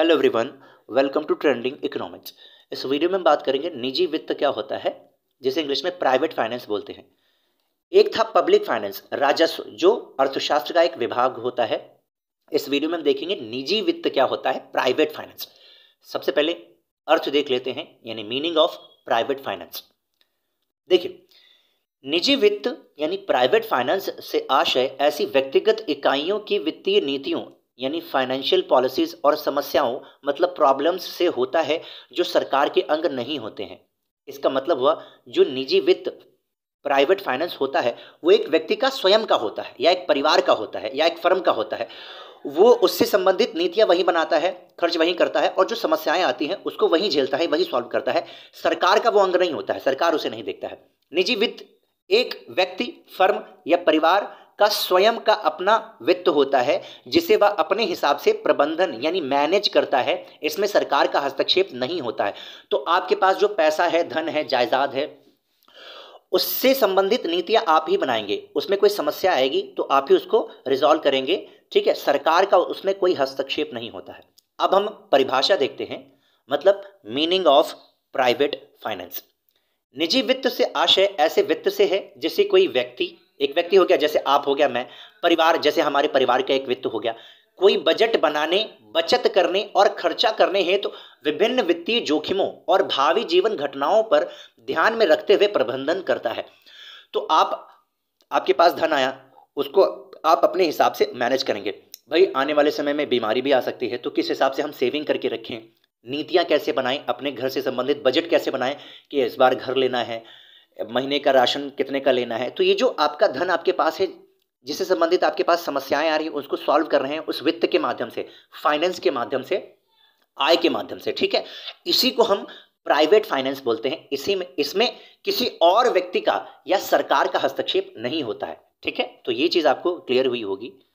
hello everyone welcome to trending economics इस video में हम बात करेंगे निजी वित्त क्या होता है जिसे इंग्लिश में प्राइवेट फाइनेंस बोलते हैं एक था पब्लिक फाइनेंस राजस्व जो अर्थशास्त्र का एक विभाग होता है इस वीडियो में हम देखेंगे निजी वित्त क्या होता है प्राइवेट फाइनेंस सबसे पहले अर्थ देख लेते हैं यानी मीनिंग ऑफ प्राइवेट फाइनेंस देखिए निजी वित्त यानी प्राइवेट फाइनेंस से आशय ऐसी व्यक्तिगत इकाइयों की वित्तीय नीतियों यानी फाइनेंशियल पॉलिसीज़ और समस्याओं मतलब प्रॉब्लम्स से होता है जो सरकार के अंग नहीं होते हैं इसका मतलब हुआ जो निजी वित्त प्राइवेट फाइनेंस होता है वो एक व्यक्ति का स्वयं का होता है या एक परिवार का होता है या एक फर्म का होता है वो उससे संबंधित नीतियाँ वहीं बनाता है खर्च वहीं करता है और जो समस्याएं आती हैं उसको वहीं झेलता है वहीं सॉल्व करता है सरकार का वो अंग नहीं होता है सरकार उसे नहीं देखता है निजी वित्त एक व्यक्ति फर्म या परिवार का स्वयं का अपना वित्त होता है जिसे वह अपने हिसाब से प्रबंधन यानी मैनेज करता है इसमें सरकार का हस्तक्षेप नहीं होता है तो आपके पास जो पैसा है धन है जायदाद है उससे संबंधित नीतियां आप ही बनाएंगे उसमें कोई समस्या आएगी तो आप ही उसको रिजॉल्व करेंगे ठीक है सरकार का उसमें कोई हस्तक्षेप नहीं होता है अब हम परिभाषा देखते हैं मतलब मीनिंग ऑफ प्राइवेट फाइनेंस निजी वित्त से आशय ऐसे वित्त से है जिसे कोई व्यक्ति एक व्यक्ति हो गया जैसे आप हो गया मैं परिवार जैसे हमारे परिवार का एक वित्त हो गया कोई बजट बनाने बचत करने और खर्चा करने हेतु तो विभिन्न वित्तीय जोखिमों और भावी जीवन घटनाओं पर ध्यान में रखते हुए प्रबंधन करता है तो आप आपके पास धन आया उसको आप अपने हिसाब से मैनेज करेंगे भाई आने वाले समय में बीमारी भी आ सकती है तो किस हिसाब से हम सेविंग करके रखें नीतियाँ कैसे बनाएं अपने घर से संबंधित बजट कैसे बनाएं कि इस बार घर लेना है महीने का राशन कितने का लेना है तो ये जो आपका धन आपके पास है जिससे संबंधित आपके पास समस्याएं आ रही हैं उसको सॉल्व कर रहे हैं उस वित्त के माध्यम से फाइनेंस के माध्यम से आय के माध्यम से ठीक है इसी को हम प्राइवेट फाइनेंस बोलते हैं इसी में इसमें किसी और व्यक्ति का या सरकार का हस्तक्षेप नहीं होता है ठीक है तो ये चीज़ आपको क्लियर हुई होगी